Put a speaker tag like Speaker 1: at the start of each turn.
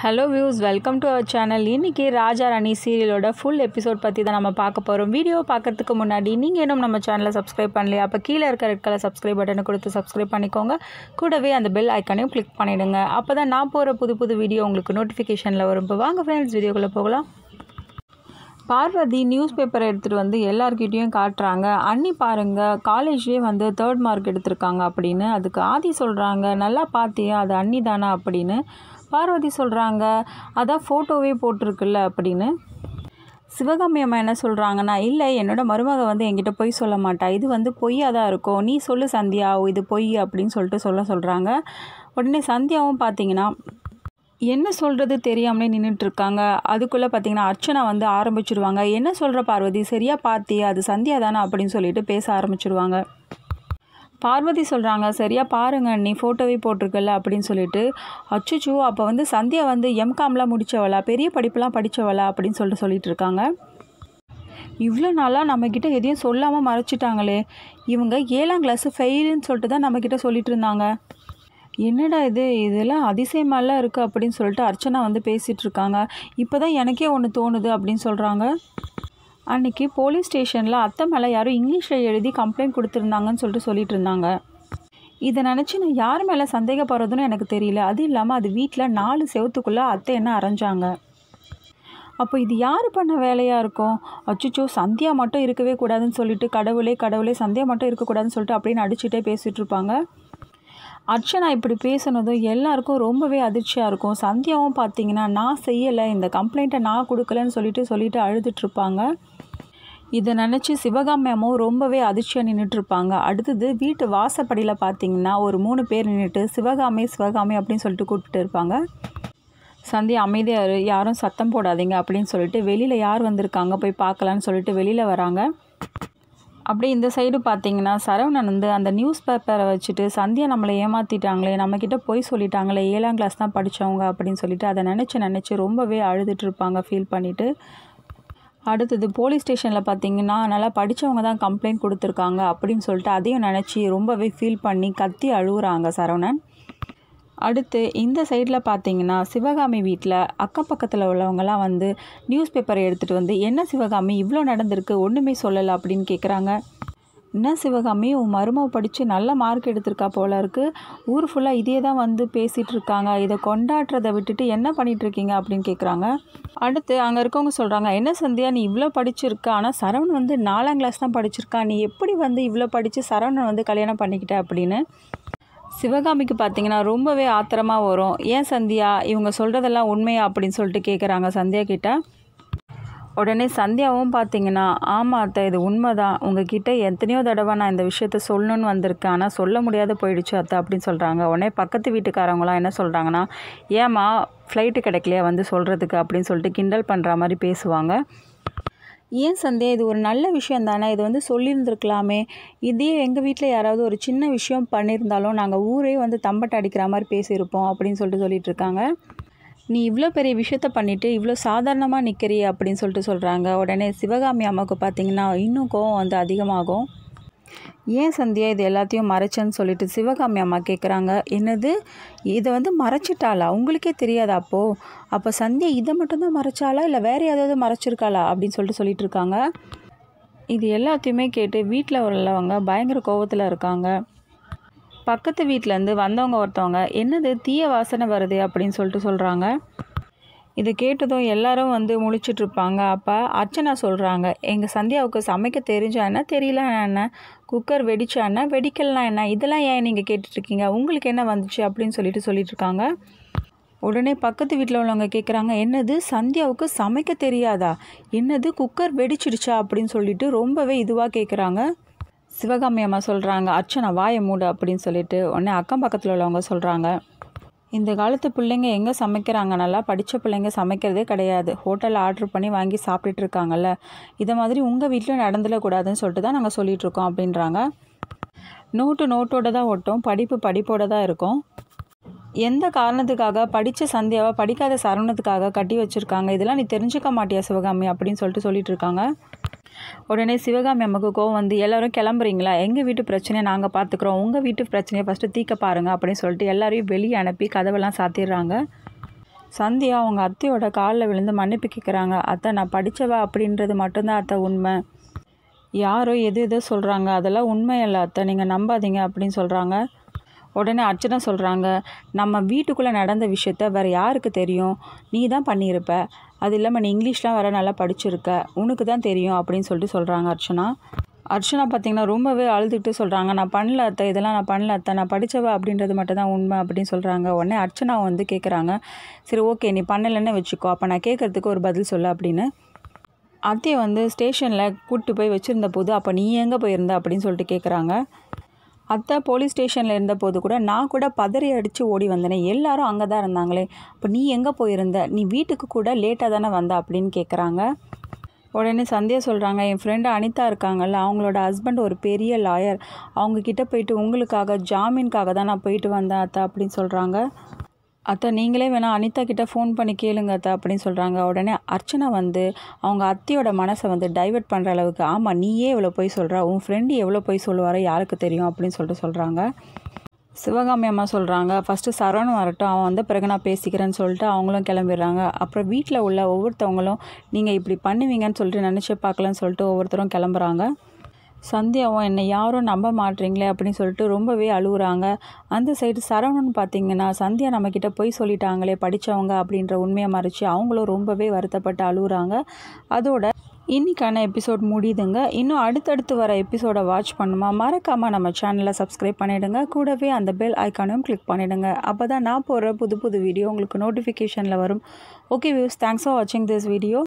Speaker 1: hello views welcome to our channel இன்றைக்கி ராஜா ராணி சீரியலோட full episode பற்றி தான் நம்ம பார்க்க போகிறோம் வீடியோ பார்க்குறதுக்கு முன்னாடி நீங்கள் இன்னும் நம்ம சேனலை சப்ஸ்கிரைப் பண்ணலையா அப்போ கீழே இருக்க ரெட் கலர் சப்ஸ்கிரைப் பட்டனை கொடுத்து சப்ஸ்கிரைப் பண்ணிக்கோங்க கூடவே அந்த பெல் ஐக்கானையும் கிளிக் பண்ணிவிடுங்க அப்போ தான் நான் போகிற புது புது வீடியோ உங்களுக்கு நோட்டிஃபிகேஷனில் வரும் இப்போ வாங்க ஃப்ரெண்ட்ஸ் வீடியோக்குள்ளே போகலாம் பார்வதி நியூஸ் பேப்பரை எடுத்துகிட்டு வந்து எல்லாருக்கிட்டேயும் காட்டுறாங்க அண்ணி பாருங்கள் காலேஜ்லேயே வந்து தேர்ட் மார்க் எடுத்திருக்காங்க அப்படின்னு அதுக்கு ஆதி சொல்கிறாங்க நல்லா பார்த்தியா அது அன்னி தானா அப்படின்னு பார்வதி சொல்கிறாங்க அதான் ஃபோட்டோவே போட்டிருக்குல்ல அப்படின்னு சிவகாமி அம்மா என்ன சொல்கிறாங்கன்னா இல்லை என்னோடய மருமக வந்து என்கிட்ட பொய் சொல்ல மாட்டா இது வந்து பொய்யாக தான் இருக்கும் நீ சொல்லு சந்தியா இது பொய் அப்படின்னு சொல்லிட்டு சொல்ல சொல்கிறாங்க உடனே சந்தியாவும் பார்த்தீங்கன்னா என்ன சொல்கிறது தெரியாமலே நின்றுட்டுருக்காங்க அதுக்குள்ளே பார்த்தீங்கன்னா அர்ச்சனா வந்து ஆரம்பிச்சிடுவாங்க என்ன சொல்கிற பார்வதி சரியாக பார்த்தி அது சந்தியா தானே அப்படின்னு சொல்லிட்டு பேச ஆரம்பிச்சிடுவாங்க பார்வதி சொல்கிறாங்க சரியாக பாருங்க நீ ஃபோட்டோவே போட்டிருக்கல அப்படின்னு சொல்லிட்டு அச்சுச்சு அப்போ வந்து சந்தியா வந்து எம்காம்லாம் முடித்தவளா பெரிய படிப்புலாம் படித்தவளா அப்படின்னு சொல்லிட்டு சொல்லிட்டு இருக்காங்க இவ்வளோ நாளாக நம்மக்கிட்ட எதையும் சொல்லாமல் மறைச்சிட்டாங்களே இவங்க ஏழாம் கிளாஸு ஃபெயிலுன்னு சொல்லிட்டு தான் நம்மக்கிட்ட சொல்லிட்டு இருந்தாங்க என்னடா இது இதெல்லாம் அதிசயமாலாம் இருக்குது அப்படின்னு சொல்லிட்டு அர்ச்சனா வந்து பேசிகிட்டு இருக்காங்க இப்போ தான் எனக்கே ஒன்று தோணுது அப்படின்னு சொல்கிறாங்க அன்றைக்கி போலீஸ் ஸ்டேஷனில் அத்தை மேலே யாரும் இங்கிலீஷில் எழுதி கம்ப்ளைண்ட் கொடுத்துருந்தாங்கன்னு சொல்லிட்டு சொல்லிட்டு இருந்தாங்க இதை நினச்சி நான் யார் மேலே சந்தேகப்படுறதுன்னு எனக்கு தெரியல அது இல்லாமல் அது வீட்டில் நாலு செவத்துக்குள்ளே அத்தை என்ன அரைஞ்சாங்க அப்போ இது யார் பண்ண வேலையாக இருக்கும் அச்சுச்சோ சந்தியா மட்டும் இருக்கவே கூடாதுன்னு சொல்லிட்டு கடவுளே கடவுளே சந்தியா மட்டும் இருக்கக்கூடாதுன்னு சொல்லிட்டு அப்படின்னு அடிச்சுட்டே பேசிகிட்டு இருப்பாங்க அர்ச்சனா இப்படி பேசுனதும் எல்லாருக்கும் ரொம்பவே அதிர்ச்சியாக இருக்கும் சந்தியாவும் பார்த்தீங்கன்னா நான் செய்யலை இந்த கம்ப்ளைண்ட்டை நான் கொடுக்கலன்னு சொல்லிட்டு சொல்லிட்டு அழுதுட்டு இதை நினச்சி சிவகாமி ரொம்பவே அதிர்ச்சியாக நின்றுட்டுருப்பாங்க அடுத்தது வீட்டு வாசப்படியில் பார்த்தீங்கன்னா ஒரு மூணு பேர் நின்றுட்டு சிவகாமி சிவகாமி அப்படின்னு சொல்லிட்டு கூப்பிட்டு இருப்பாங்க சந்தியா அமைதியாக யாரும் சத்தம் போடாதீங்க அப்படின்னு சொல்லிட்டு வெளியில் யார் வந்திருக்காங்க போய் பார்க்கலான்னு சொல்லிட்டு வெளியில் வராங்க அப்படியே இந்த சைடு பார்த்தீங்கன்னா சரவணன் வந்து அந்த நியூஸ் பேப்பரை வச்சுட்டு சந்தியா நம்மளை ஏமாற்றிட்டாங்களே நம்மக்கிட்ட போய் சொல்லிட்டாங்களே ஏழாம் கிளாஸ் தான் படித்தவங்க அப்படின்னு சொல்லிட்டு அதை நினச்சி நினச்சி ரொம்பவே அழுதுட்டு இருப்பாங்க ஃபீல் பண்ணிவிட்டு அடுத்தது போலீஸ் ஸ்டேஷனில் பார்த்தீங்கன்னா நல்லா படித்தவங்க தான் கம்ப்ளைண்ட் கொடுத்துருக்காங்க அப்படின்னு சொல்லிட்டு அதையும் நினச்சி ரொம்பவே ஃபீல் பண்ணி கத்தி அழுகுறாங்க சரவணன் அடுத்து இந்த சைடில் பார்த்தீங்கன்னா சிவகாமி வீட்டில் அக்கம் பக்கத்தில் உள்ளவங்கலாம் வந்து நியூஸ் பேப்பரை எடுத்துகிட்டு வந்து என்ன சிவகாமி இவ்வளோ நடந்திருக்கு ஒன்றுமே சொல்லலை அப்படின்னு கேட்குறாங்க என்ன சிவகாமி உன் மருமக படித்து நல்ல மார்க் எடுத்திருக்கா போல இருக்குது ஊர் ஃபுல்லாக இதே தான் வந்து பேசிகிட்டு இருக்காங்க இதை கொண்டாடுறதை விட்டுட்டு என்ன பண்ணிகிட்ருக்கீங்க அப்படின்னு கேட்குறாங்க அடுத்து அங்கே இருக்கவங்க சொல்கிறாங்க என்ன சந்தியா நீ இவ்வளோ படிச்சிருக்க ஆனால் சரவணன் வந்து நாலாம் கிளாஸ் தான் படிச்சிருக்கா நீ எப்படி வந்து இவ்வளோ படித்து சரவணன் வந்து கல்யாணம் பண்ணிக்கிட்ட அப்படின்னு சிவகாமிக்கு பார்த்தீங்கன்னா ரொம்பவே ஆத்திரமாக வரும் ஏன் சந்தியா இவங்க சொல்கிறதெல்லாம் உண்மையா அப்படின்னு சொல்லிட்டு கேட்குறாங்க சந்தியா கிட்ட உடனே சந்தியாவும் பார்த்தீங்கன்னா ஆமாம் அத்தை இது உண்மை தான் உங்ககிட்ட எத்தனையோ தடவை நான் இந்த விஷயத்த சொல்லணும்னு வந்திருக்கேன் ஆனால் சொல்ல முடியாத போயிடுச்சு அத்தை அப்படின்னு சொல்கிறாங்க உடனே பக்கத்து வீட்டுக்காரவங்களாம் என்ன சொல்கிறாங்கன்னா ஏமா ஃப்ளைட்டு கிடைக்கலையா வந்து சொல்கிறதுக்கு அப்படின்னு சொல்லிட்டு கிண்டல் பண்ணுற மாதிரி பேசுவாங்க ஏன் சந்தியா இது ஒரு நல்ல விஷயம் தானே இது வந்து சொல்லியிருந்துருக்கலாமே இதே எங்கள் வீட்டில் யாராவது ஒரு சின்ன விஷயம் பண்ணியிருந்தாலும் நாங்கள் ஊரே வந்து தம்பட்டை அடிக்கிற மாதிரி பேசியிருப்போம் அப்படின்னு சொல்லிட்டு சொல்லிகிட்டு இருக்காங்க நீ இவ்வளோ பெரிய விஷயத்த பண்ணிவிட்டு இவ்வளோ சாதாரணமாக நிற்கிறீ அப்படின்னு சொல்லிட்டு சொல்கிறாங்க உடனே சிவகாமி அம்மாவுக்கு பார்த்திங்கன்னா இன்னும் கோவம் வந்து அதிகமாகும் ஏன் சந்தியா இது எல்லாத்தையும் மறைச்சேன்னு சொல்லிட்டு சிவகாமி அம்மா கேட்குறாங்க என்னது இதை வந்து மறைச்சிட்டாளா உங்களுக்கே தெரியாதா அப்போது அப்போ சந்தியா இதை மட்டும்தான் மறைச்சாளா இல்லை வேறு ஏதாவது மறைச்சிருக்காளா அப்படின்னு சொல்லிட்டு சொல்லிட்டு இருக்காங்க இது எல்லாத்தையுமே கேட்டு வீட்டில் உள்ளவங்க பயங்கர கோபத்தில் இருக்காங்க பக்கத்து வீட்டிலேருந்து வந்தவங்க ஒருத்தவங்க என்னது தீய வாசனை வருது அப்படின்னு சொல்லிட்டு சொல்கிறாங்க இது கேட்டதும் எல்லாரும் வந்து முழிச்சிட்ருப்பாங்க அப்போ அர்ச்சனா சொல்கிறாங்க எங்கள் சந்தியாவுக்கு சமைக்க தெரிஞ்சா என்ன தெரியல என்ன குக்கர் வெடிச்சா என்ன வெடிக்கலாம் என்ன இதெல்லாம் ஏன் நீங்கள் கேட்டுட்ருக்கீங்க உங்களுக்கு என்ன வந்துச்சு அப்படின்னு சொல்லிட்டு சொல்லிட்டுருக்காங்க உடனே பக்கத்து வீட்டில் உள்ளவங்க கேட்குறாங்க என்னது சந்தியாவுக்கு சமைக்க தெரியாதா என்னது குக்கர் வெடிச்சிடுச்சா அப்படின்னு சொல்லிட்டு ரொம்பவே இதுவாக கேட்குறாங்க சிவகாமி அம்மா சொல்கிறாங்க அர்ச்சனை வாயை மூடு அப்படின்னு சொல்லிட்டு உடனே அக்கம் பக்கத்தில் உள்ளவங்க சொல்கிறாங்க இந்த காலத்து பிள்ளைங்க எங்கே சமைக்கிறாங்க நல்லா படித்த பிள்ளைங்க சமைக்கிறதே கிடையாது ஹோட்டலில் ஆர்டர் பண்ணி வாங்கி சாப்பிட்டுட்டு இருக்காங்கல்ல இதை மாதிரி உங்கள் வீட்டில் நடந்துடக்கூடாதுன்னு சொல்லிட்டு தான் நாங்கள் சொல்லிகிட்ருக்கோம் அப்படின்றாங்க நோட்டு நோட்டோட தான் ஓட்டும் படிப்பு படிப்போடு தான் இருக்கும் எந்த காரணத்துக்காக படித்த சந்தியாவை படிக்காத சரணத்துக்காக கட்டி வச்சுருக்காங்க இதெல்லாம் நீ தெரிஞ்சுக்க மாட்டியா சிவகாமி அப்படின்னு சொல்லிட்டு சொல்லிட்டு இருக்காங்க உடனே சிவகாமி அம்மாவுக்கு கோவம் வந்து எல்லோரும் கிளம்புறீங்களா எங்கள் வீட்டு பிரச்சனையை நாங்கள் பார்த்துக்குறோம் உங்கள் வீட்டு பிரச்சனையை ஃபஸ்ட்டு தீக்க பாருங்கள் அப்படின்னு சொல்லிட்டு எல்லாரையும் வெளியே அனுப்பி கதவெல்லாம் சாத்திடுறாங்க சந்தியா அவங்க அத்தையோட காலில் விழுந்து மன்னிப்பு கேட்குறாங்க அத்தை நான் படித்தவா அப்படின்றது மட்டும்தான் அத்தை உண்மை யாரோ எது எதோ சொல்கிறாங்க அதெல்லாம் உண்மையல்ல அத்தை நீங்கள் நம்பாதீங்க அப்படின்னு சொல்கிறாங்க உடனே அர்ச்சனை சொல்கிறாங்க நம்ம வீட்டுக்குள்ளே நடந்த விஷயத்த வேறு யாருக்கு தெரியும் நீ தான் பண்ணியிருப்ப அது இல்லாமல் நீ இங்கிலீஷ்லாம் வேறு நல்லா படிச்சிருக்க உனக்கு தான் தெரியும் அப்படின்னு சொல்லிட்டு சொல்கிறாங்க அர்ச்சனா அர்ச்சனா பார்த்தீங்கன்னா ரொம்பவே அழுதுகிட்டு சொல்கிறாங்க நான் பண்ணல அத்தை இதெல்லாம் நான் பண்ணல அத்தை நான் படித்தவ அப்படின்றது மட்டும் தான் உண்மை அப்படின்னு சொல்கிறாங்க உடனே அர்ச்சனா வந்து கேட்குறாங்க சரி ஓகே நீ பண்ணலைன்னு வச்சுக்கோ அப்போ நான் கேட்குறதுக்கு ஒரு பதில் சொல்ல அப்படின்னு அத்தையை வந்து ஸ்டேஷனில் கூப்பிட்டு போய் வச்சுருந்த போது அப்போ நீ எங்கே போயிருந்த அப்படின்னு சொல்லிட்டு கேட்குறாங்க அத்தை போலீஸ் ஸ்டேஷனில் இருந்தபோது கூட நான் கூட பதறி அடித்து ஓடி வந்தேனே எல்லாரும் அங்கே தான் இருந்தாங்களே அப்போ நீ எங்கே போயிருந்த நீ வீட்டுக்கு கூட லேட்டாக தானே வந்த அப்படின்னு கேட்குறாங்க உடனே சந்தியா சொல்கிறாங்க என் ஃப்ரெண்டு அனிதா இருக்காங்கல்ல அவங்களோட ஹஸ்பண்ட் ஒரு பெரிய லாயர் அவங்கக்கிட்ட போயிட்டு உங்களுக்காக ஜாமீனுக்காக தான் நான் போயிட்டு வந்தேன் அத்தை அப்படின்னு சொல்கிறாங்க அத்தை நீங்களே வேணால் அனிதா கிட்டே ஃபோன் பண்ணி கேளுங்க அத்தை அப்படின்னு சொல்கிறாங்க உடனே அர்ச்சனா வந்து அவங்க அத்தையோட மனசை வந்து டைவெர்ட் பண்ணுற அளவுக்கு ஆமாம் நீயே இவ்வளோ போய் சொல்கிற உன் ஃப்ரெண்டு எவ்வளோ போய் சொல்லுவாரோ யாருக்கு தெரியும் அப்படின்னு சொல்லிட்டு சொல்கிறாங்க சிவகாமி அம்மா சொல்கிறாங்க ஃபஸ்ட்டு சரவணன் வரட்டும் அவன் வந்து பிறகு நான் பேசிக்கிறேன்னு சொல்லிட்டு அவங்களும் கிளம்பிடுறாங்க அப்புறம் வீட்டில் உள்ள ஒவ்வொருத்தவங்களும் நீங்கள் இப்படி பண்ணுவீங்கன்னு சொல்லிட்டு நினச்சி பார்க்கலன்னு சொல்லிட்டு ஒவ்வொருத்தரும் கிளம்புறாங்க சந்தியாவும் என்னை யாரும் நம்ப மாட்டீங்களே அப்படின்னு சொல்லிட்டு ரொம்பவே அழுகுறாங்க அந்த சைடு சரவணன் பார்த்திங்கன்னா சந்தியா நம்மக்கிட்ட போய் சொல்லிட்டாங்களே படித்தவங்க அப்படின்ற உண்மையை மறைச்சி அவங்களும் ரொம்பவே வருத்தப்பட்டு அழுகுறாங்க அதோட இன்றைக்கான எபிசோட் முடியுதுங்க இன்னும் அடுத்தடுத்து வர எபிசோடை வாட்ச் பண்ணுமா மறக்காமல் நம்ம சேனலை சப்ஸ்கிரைப் பண்ணிவிடுங்க கூடவே அந்த பெல் ஐக்கானையும் கிளிக் பண்ணிவிடுங்க அப்போ தான் நான் போடுற புது புது வீடியோ உங்களுக்கு நோட்டிஃபிகேஷனில் வரும் ஓகே வியூஸ் தேங்க்ஸ் ஃபார் வாட்சிங் திஸ் வீடியோ